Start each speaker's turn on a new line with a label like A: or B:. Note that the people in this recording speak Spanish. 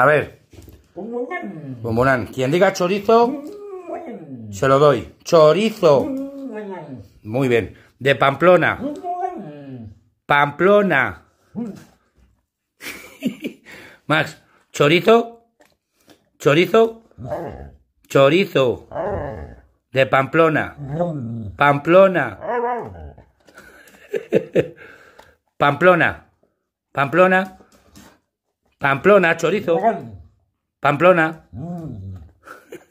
A: A ver. Bombonán. Quien diga chorizo, se lo doy. Chorizo. Muy bien. De Pamplona. Pamplona. Max, chorizo. Chorizo. Chorizo. De Pamplona. Ah, Pamplona. Pamplona. Pamplona. Pamplona, chorizo. Pamplona. Mm.